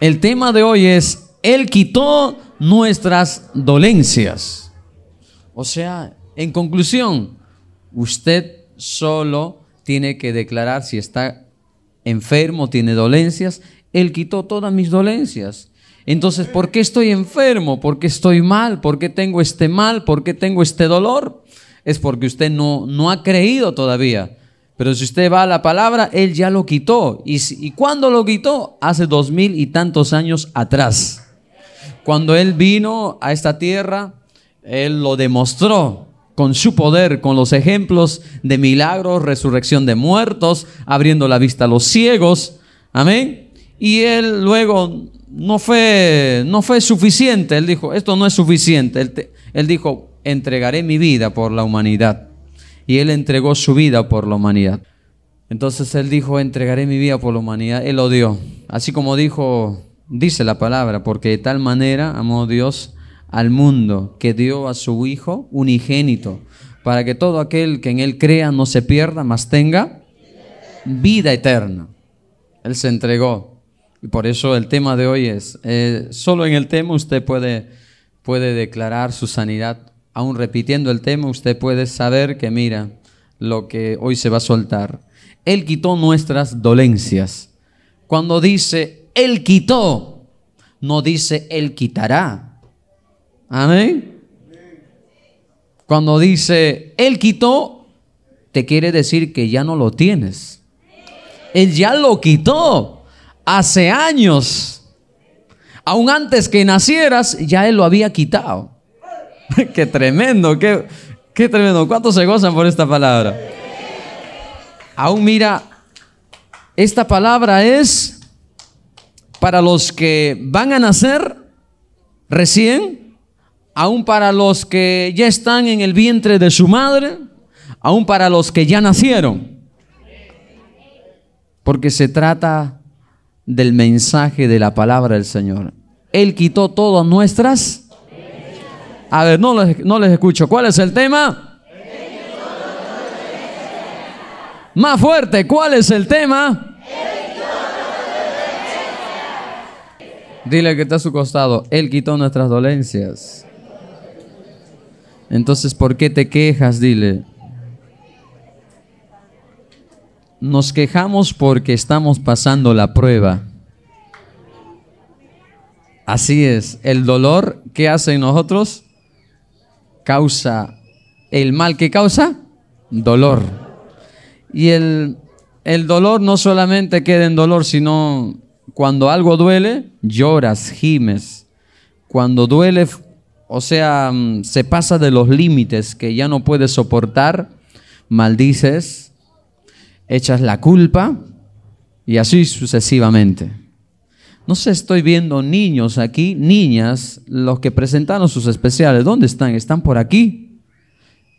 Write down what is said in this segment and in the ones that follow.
El tema de hoy es, Él quitó nuestras dolencias. O sea, en conclusión, usted solo tiene que declarar si está enfermo, tiene dolencias. Él quitó todas mis dolencias. Entonces, ¿por qué estoy enfermo? ¿Por qué estoy mal? ¿Por qué tengo este mal? ¿Por qué tengo este dolor? Es porque usted no, no ha creído todavía. Pero si usted va a la palabra, Él ya lo quitó. ¿Y, y cuándo lo quitó? Hace dos mil y tantos años atrás. Cuando Él vino a esta tierra, Él lo demostró con su poder, con los ejemplos de milagros, resurrección de muertos, abriendo la vista a los ciegos. Amén. Y él luego no fue, no fue suficiente. Él dijo, esto no es suficiente. Él, él dijo, entregaré mi vida por la humanidad y Él entregó su vida por la humanidad. Entonces Él dijo, entregaré mi vida por la humanidad. Él lo dio. Así como dijo, dice la palabra, porque de tal manera amó Dios al mundo que dio a su Hijo unigénito, para que todo aquel que en Él crea no se pierda, mas tenga vida eterna. Él se entregó. Y por eso el tema de hoy es, eh, solo en el tema usted puede, puede declarar su sanidad aún repitiendo el tema, usted puede saber que mira lo que hoy se va a soltar. Él quitó nuestras dolencias. Cuando dice, Él quitó, no dice, Él quitará. Amén. Cuando dice, Él quitó, te quiere decir que ya no lo tienes. Él ya lo quitó hace años. Aún antes que nacieras, ya Él lo había quitado. qué tremendo, qué, qué tremendo. ¿Cuántos se gozan por esta palabra? Aún mira, esta palabra es para los que van a nacer recién, aún para los que ya están en el vientre de su madre, aún para los que ya nacieron. Porque se trata del mensaje de la palabra del Señor. Él quitó todas nuestras a ver, no les, no les escucho. ¿Cuál es el tema? Más fuerte, ¿cuál es el tema? Dile que está a su costado. Él quitó nuestras dolencias. Entonces, ¿por qué te quejas? Dile. Nos quejamos porque estamos pasando la prueba. Así es. El dolor que hace en nosotros causa, el mal que causa, dolor. Y el, dolor no solamente queda en dolor, sino cuando algo duele, lloras, gimes. Cuando duele, o sea, mm, se pasa de los límites que ya no puedes soportar, maldices, echas la culpa y así sucesivamente. No sé, estoy viendo niños aquí, niñas, los que presentaron sus especiales. ¿Dónde están? ¿Están por aquí?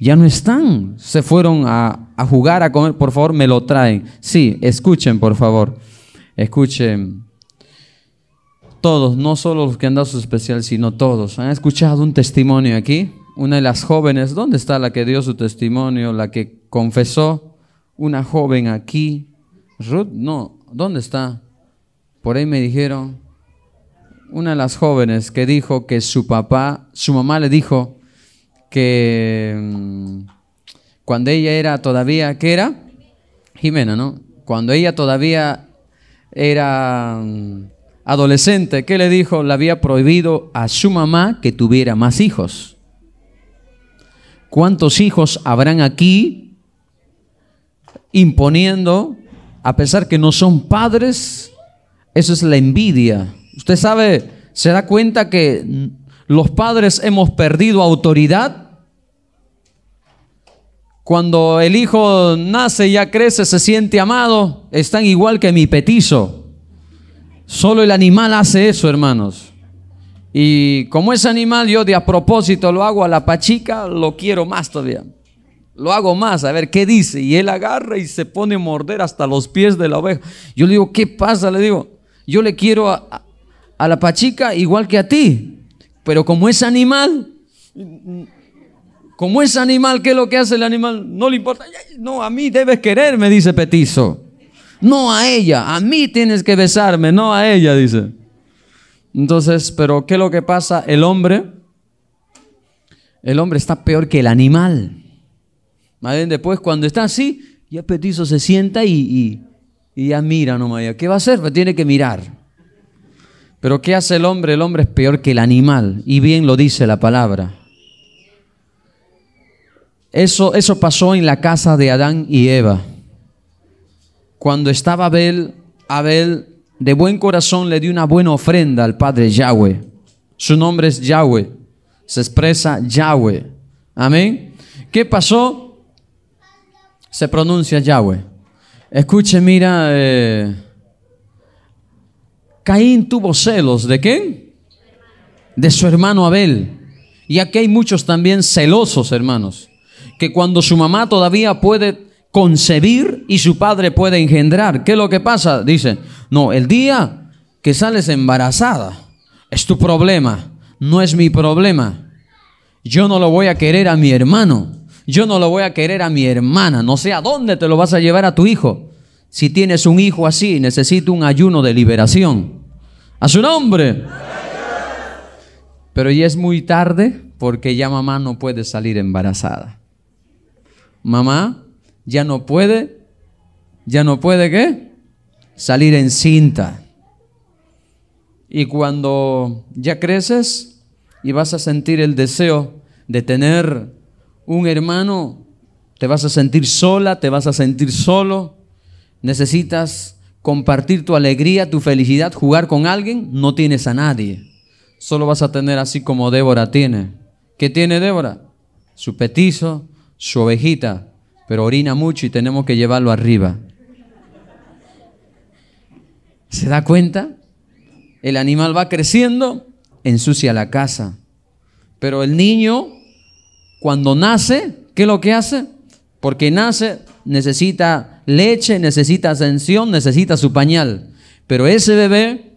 Ya no están. Se fueron a, jugar, a comer. Por favor, me lo traen. Sí, escuchen, por favor. Escuchen. Todos, no solo los que han dado su especial, sino todos. ¿Han escuchado un testimonio aquí? Una de las jóvenes, ¿dónde está la que dio su testimonio? La que confesó. Una joven aquí. Ruth, no, ¿dónde está? Por ahí me dijeron, una de las jóvenes que dijo que su papá, su mamá le dijo que mm, cuando ella era todavía, ¿qué era? Jimena, ¿no? Cuando ella todavía era mm, adolescente, ¿qué le dijo? Le había prohibido a su mamá que tuviera más hijos. ¿Cuántos hijos habrán aquí imponiendo, a pesar que no son padres, eso es la envidia. Usted sabe, se da cuenta que los padres hemos perdido autoridad. Cuando el hijo nace, ya crece, se siente amado, están igual que mi petizo. Solo el animal hace eso, hermanos. Y como ese animal yo de a propósito lo hago a la pachica, lo quiero más todavía. Lo hago más, a ver qué dice. Y él agarra y se pone a morder hasta los pies de la oveja. Yo le digo, ¿qué pasa? Le digo, yo le quiero a, la pachica igual que a ti, pero como es animal, como es animal, ¿qué es lo que hace el animal? No le importa. No, a mí debes quererme, dice Petizo. No a ella, a mí tienes que besarme, no a ella, dice. Entonces, pero ¿qué es lo que pasa? El hombre, el hombre está peor que el animal. después, cuando está así, ya Petizo se sienta y y ya mira nomás. ¿Qué va a hacer? Pues tiene que mirar. Pero ¿qué hace el hombre? El hombre es peor que el animal. Y bien lo dice la palabra. Eso, eso pasó en la casa de Adán y Eva. Cuando estaba Abel, Abel de buen corazón le dio una buena ofrenda al Padre Yahweh. Su nombre es Yahweh. Se expresa Yahweh. Amén. ¿Qué pasó? Se pronuncia Yahweh. Escuche, mira, eh, Caín tuvo celos de quién? De su hermano Abel. Y aquí hay muchos también celosos, hermanos, que cuando su mamá todavía puede concebir y su padre puede engendrar, ¿qué es lo que pasa? Dice, no, el día que sales embarazada es tu problema, no es mi problema. Yo no lo voy a querer a mi hermano. Yo no lo voy a querer a mi hermana. No sé a dónde te lo vas a llevar a tu hijo. Si tienes un hijo así, necesito un ayuno de liberación. A su nombre. Pero ya es muy tarde porque ya mamá no puede salir embarazada. Mamá ya no puede, ya no puede qué? Salir encinta. Y cuando ya creces y vas a sentir el deseo de tener un hermano, te vas a sentir sola, te vas a sentir solo, necesitas compartir tu alegría, tu felicidad, jugar con alguien, no tienes a nadie. Solo vas a tener así como Débora tiene. ¿Qué tiene Débora? Su petizo, su ovejita, pero orina mucho y tenemos que llevarlo arriba. ¿Se da cuenta? El animal va creciendo, ensucia la casa. Pero el niño cuando nace, ¿qué es lo que hace? Porque nace, necesita leche, necesita ascensión, necesita su pañal. Pero ese bebé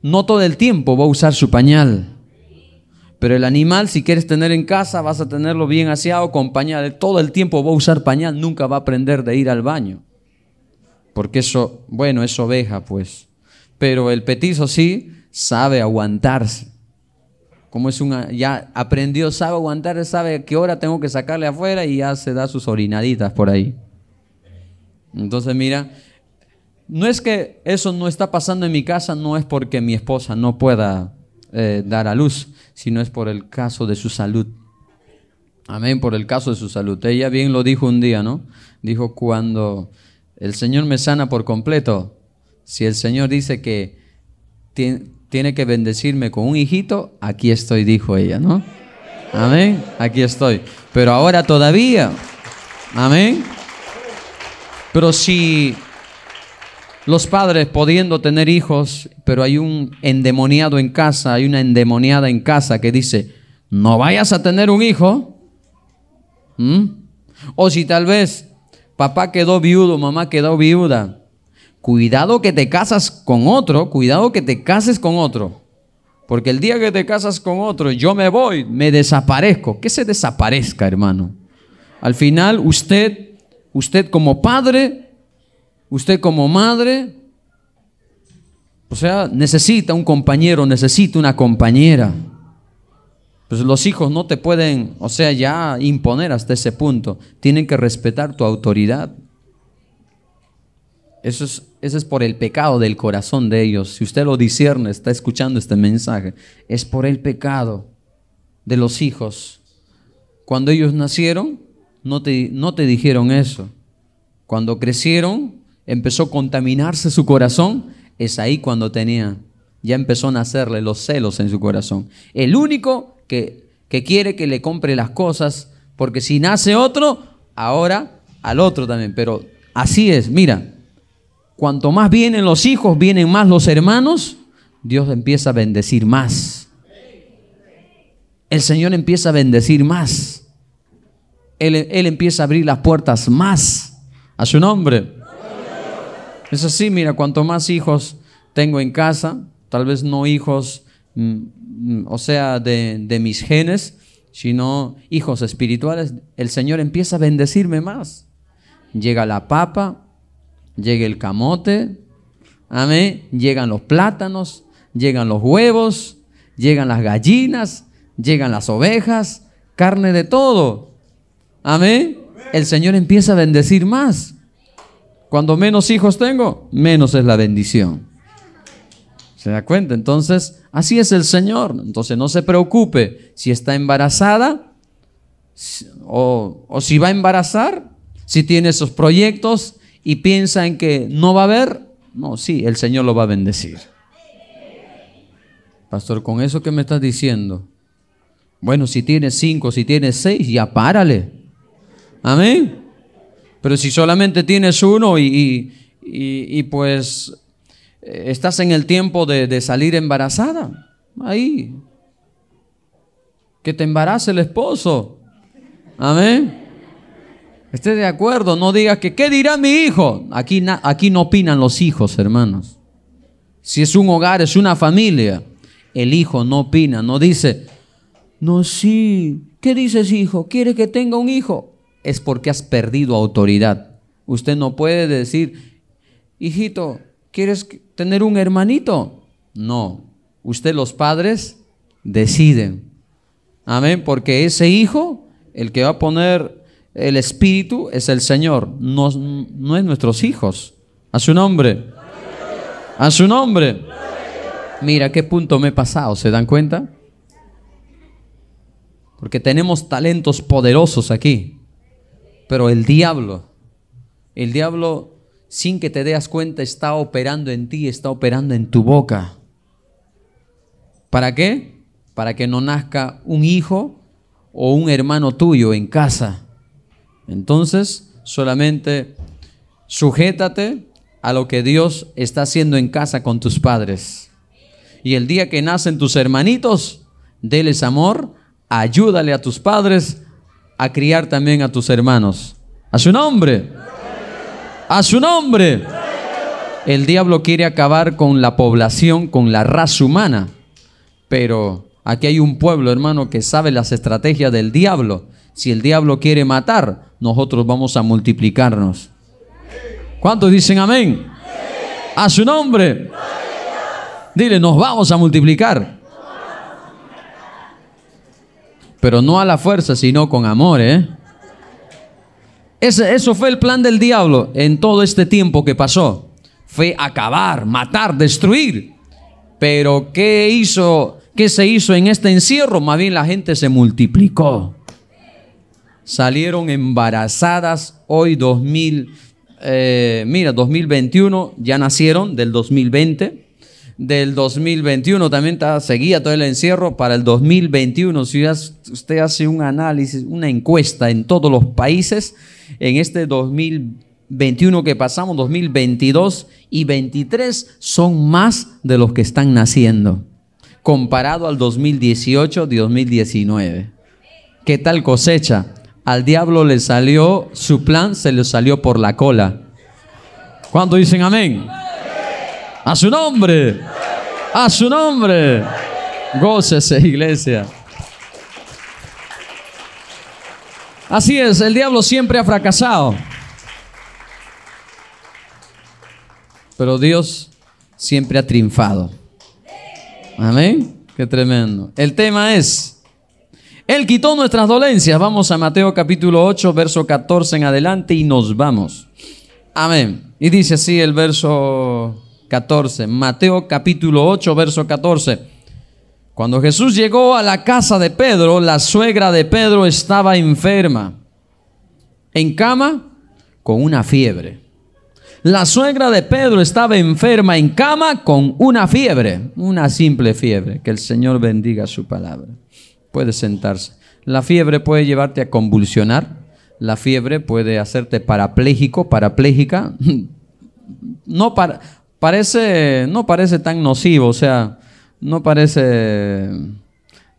no todo el tiempo va a usar su pañal. Pero el animal, si quieres tener en casa, vas a tenerlo bien aseado con pañal. Todo el tiempo va a usar pañal, nunca va a aprender de ir al baño. Porque eso, bueno, es oveja, pues. Pero el petizo sí sabe aguantarse como es una, ya aprendió, sabe aguantar, sabe a qué hora tengo que sacarle afuera y ya se da sus orinaditas por ahí. Entonces, mira, no es que eso no está pasando en mi casa, no es porque mi esposa no pueda eh, dar a luz, sino es por el caso de su salud. Amén, por el caso de su salud. Ella bien lo dijo un día, ¿no? Dijo, cuando el Señor me sana por completo, si el Señor dice que tiene que bendecirme con un hijito, aquí estoy, dijo ella, ¿no? Amén, aquí estoy. Pero ahora todavía, amén. Pero si los padres pudiendo tener hijos, pero hay un endemoniado en casa, hay una endemoniada en casa que dice, no vayas a tener un hijo. ¿Mm? O si tal vez papá quedó viudo, mamá quedó viuda, Cuidado que te casas con otro, cuidado que te cases con otro. Porque el día que te casas con otro, yo me voy, me desaparezco. Que se desaparezca, hermano. Al final, usted, usted como padre, usted como madre, o sea, necesita un compañero, necesita una compañera. Pues los hijos no te pueden, o sea, ya imponer hasta ese punto. Tienen que respetar tu autoridad. Eso es, por el pecado del corazón de ellos. Si usted lo discierne, está escuchando este mensaje. Es por el pecado de los hijos. Cuando ellos nacieron, no te, no te dijeron eso. Cuando crecieron, empezó a contaminarse su corazón. Es ahí cuando tenía, ya empezó a nacerle los celos en su corazón. El único que, que quiere que le compre las cosas, porque si nace otro, ahora al otro también. Pero así es, mira, Cuanto más vienen los hijos, vienen más los hermanos, Dios empieza a bendecir más. El Señor empieza a bendecir más. Él, empieza a abrir las puertas más a su nombre. Es así, mira, cuanto más hijos tengo en casa, tal vez no hijos, mm, mm, o sea, de, de mis genes, sino hijos espirituales, el Señor empieza a bendecirme más. Llega la papa, Llega el camote, amén, llegan los plátanos, llegan los huevos, llegan las gallinas, llegan las ovejas, carne de todo. Amén. El Señor empieza a bendecir más. Cuando menos hijos tengo, menos es la bendición. ¿Se da cuenta? Entonces, así es el Señor. Entonces, no se preocupe si está embarazada o, o si va a embarazar, si tiene esos proyectos, y piensa en que no va a haber, no, sí, el Señor lo va a bendecir. Pastor, con eso que me estás diciendo, bueno, si tienes cinco, si tienes seis, ya párale. Amén. Pero si solamente tienes uno y, y, pues eh, estás en el tiempo de, de salir embarazada, ahí, que te embarace el esposo. Amén. Esté de acuerdo, no diga que, ¿qué dirá mi hijo? Aquí, aquí no opinan los hijos, hermanos. Si es un hogar, es una familia, el hijo no opina, no dice, no, sí, ¿qué dices hijo? ¿Quieres que tenga un hijo? Es porque has perdido autoridad. Usted no puede decir, hijito, ¿quieres tener un hermanito? No, usted los padres deciden. Amén, porque ese hijo, el que va a poner el Espíritu es el Señor, no, es nuestros hijos. A su nombre. A su nombre. Mira qué punto me he pasado, ¿se dan cuenta? Porque tenemos talentos poderosos aquí. Pero el diablo, el diablo sin que te des cuenta está operando en ti, está operando en tu boca. ¿Para qué? Para que no nazca un hijo o un hermano tuyo en casa entonces, solamente sujétate a lo que Dios está haciendo en casa con tus padres. Y el día que nacen tus hermanitos, deles amor, ayúdale a tus padres a criar también a tus hermanos. A su nombre. A su nombre. El diablo quiere acabar con la población, con la raza humana. Pero aquí hay un pueblo, hermano, que sabe las estrategias del diablo. Si el diablo quiere matar, nosotros vamos a multiplicarnos. ¿Cuántos dicen amén? A su nombre. Dile, nos vamos a multiplicar. Pero no a la fuerza, sino con amor, ¿eh? eso fue el plan del diablo en todo este tiempo que pasó. Fue acabar, matar, destruir. Pero ¿qué hizo? ¿Qué se hizo en este encierro? Más bien la gente se multiplicó salieron embarazadas hoy 2000, eh, mira, 2021, ya nacieron del 2020. Del 2021 también está, seguía todo el encierro. Para el 2021, si usted hace un análisis, una encuesta en todos los países, en este 2021 que pasamos, 2022 y 23 son más de los que están naciendo, comparado al 2018 y 2019. ¿Qué tal cosecha? al diablo le salió, su plan se le salió por la cola. ¿Cuánto dicen amén? A su nombre. A su nombre. Gócese, iglesia. Así es, el diablo siempre ha fracasado. Pero Dios siempre ha triunfado. Amén. Qué tremendo. El tema es él quitó nuestras dolencias. Vamos a Mateo capítulo 8, verso 14 en adelante y nos vamos. Amén. Y dice así el verso 14. Mateo capítulo 8, verso 14. Cuando Jesús llegó a la casa de Pedro, la suegra de Pedro estaba enferma, en cama, con una fiebre. La suegra de Pedro estaba enferma en cama con una fiebre, una simple fiebre. Que el Señor bendiga su palabra puede sentarse. La fiebre puede llevarte a convulsionar, la fiebre puede hacerte parapléjico, parapléjica. No parece, no parece tan nocivo, o sea, no parece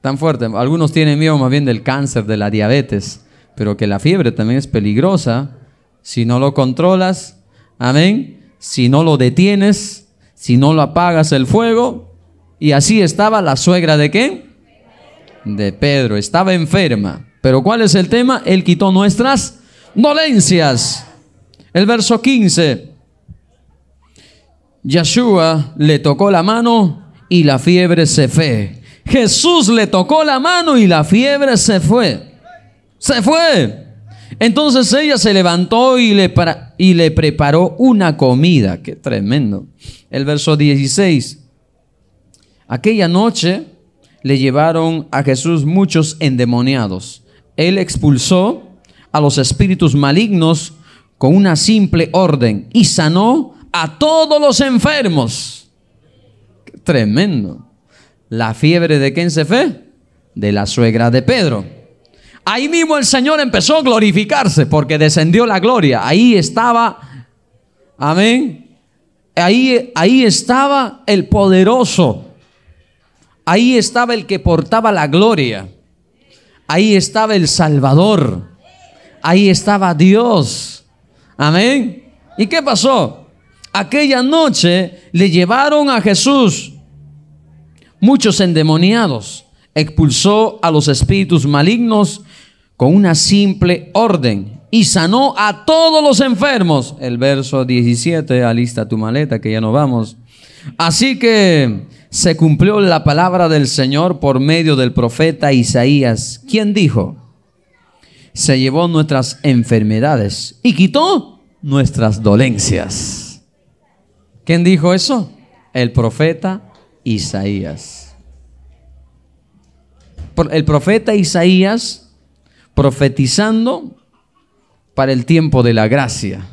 tan fuerte. Algunos tienen miedo más bien del cáncer, de la diabetes, pero que la fiebre también es peligrosa si no lo controlas. Amén. Si no lo detienes, si no lo apagas el fuego. Y así estaba la suegra de qué? de Pedro. Estaba enferma. Pero ¿cuál es el tema? Él quitó nuestras dolencias. El verso 15. Yeshua le tocó la mano y la fiebre se fue. Jesús le tocó la mano y la fiebre se fue. Se fue. Entonces ella se levantó y le, y le preparó una comida. Qué tremendo. El verso 16. Aquella noche le llevaron a Jesús muchos endemoniados. Él expulsó a los espíritus malignos con una simple orden y sanó a todos los enfermos. tremendo. La fiebre de quien se fue? De la suegra de Pedro. Ahí mismo el Señor empezó a glorificarse porque descendió la gloria. Ahí estaba, amén. Ahí, ahí estaba el poderoso Ahí estaba el que portaba la gloria. Ahí estaba el Salvador. Ahí estaba Dios. Amén. ¿Y qué pasó? Aquella noche le llevaron a Jesús muchos endemoniados. Expulsó a los espíritus malignos con una simple orden y sanó a todos los enfermos. El verso 17, alista tu maleta que ya no vamos. Así que se cumplió la palabra del Señor por medio del profeta Isaías, quien dijo, se llevó nuestras enfermedades y quitó nuestras dolencias. ¿Quién dijo eso? El profeta Isaías. El profeta Isaías profetizando para el tiempo de la gracia.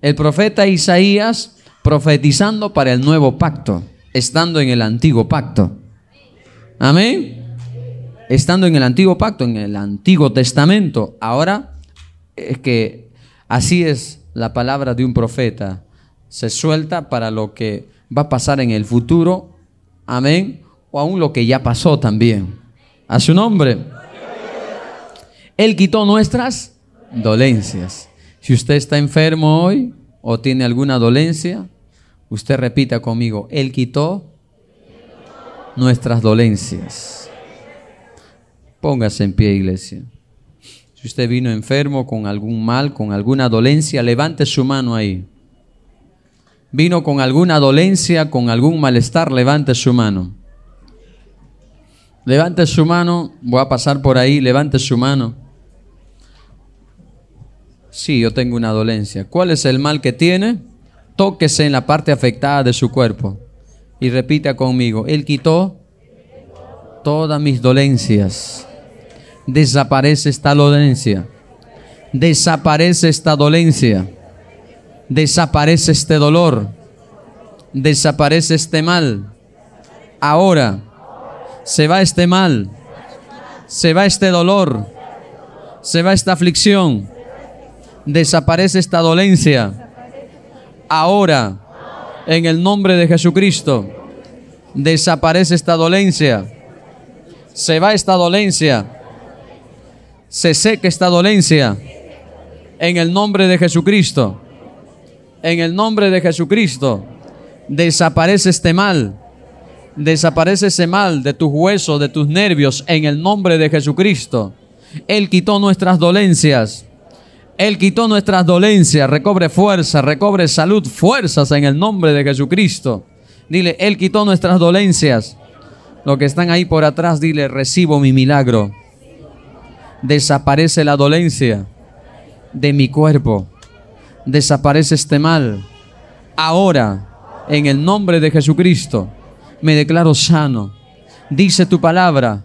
El profeta Isaías profetizando para el nuevo pacto estando en el antiguo pacto. Amén. Estando en el antiguo pacto, en el antiguo testamento. Ahora es que así es la palabra de un profeta. Se suelta para lo que va a pasar en el futuro. Amén. O aún lo que ya pasó también. A su nombre. Él quitó nuestras dolencias. Si usted está enfermo hoy o tiene alguna dolencia, Usted repita conmigo, Él quitó nuestras dolencias. Póngase en pie, iglesia. Si usted vino enfermo con algún mal, con alguna dolencia, levante su mano ahí. Vino con alguna dolencia, con algún malestar, levante su mano. Levante su mano, voy a pasar por ahí, levante su mano. Sí, yo tengo una dolencia. ¿Cuál es el mal que tiene? tóquese en la parte afectada de su cuerpo y repita conmigo, Él quitó todas mis dolencias. Desaparece esta dolencia. Desaparece esta dolencia. Desaparece este dolor. Desaparece este mal. Ahora se va este mal. Se va este dolor. Se va esta aflicción. Desaparece esta dolencia ahora, en el nombre de Jesucristo, desaparece esta dolencia, se va esta dolencia, se seca esta dolencia, en el nombre de Jesucristo, en el nombre de Jesucristo, desaparece este mal, desaparece ese mal de tus huesos, de tus nervios, en el nombre de Jesucristo. Él quitó nuestras dolencias. Él quitó nuestras dolencias, recobre fuerza, recobre salud, fuerzas en el nombre de Jesucristo. Dile, Él quitó nuestras dolencias. Los que están ahí por atrás, dile, recibo mi milagro. Desaparece la dolencia de mi cuerpo. Desaparece este mal. Ahora, en el nombre de Jesucristo, me declaro sano. Dice tu palabra,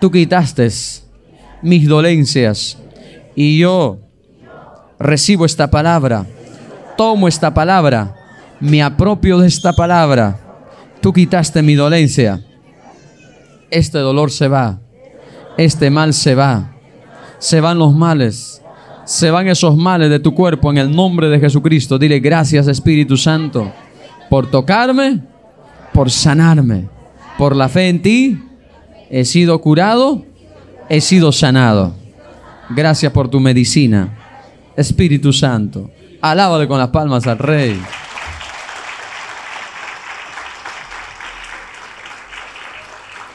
tú quitaste mis dolencias y yo recibo esta palabra, tomo esta palabra, me apropio de esta palabra. Tú quitaste mi dolencia. Este dolor se va, este mal se va, se van los males, se van esos males de tu cuerpo en el nombre de Jesucristo. Dile gracias Espíritu Santo por tocarme, por sanarme, por la fe en ti. He sido curado, he sido sanado. Gracias por tu medicina. Espíritu Santo. alábale con las palmas al Rey.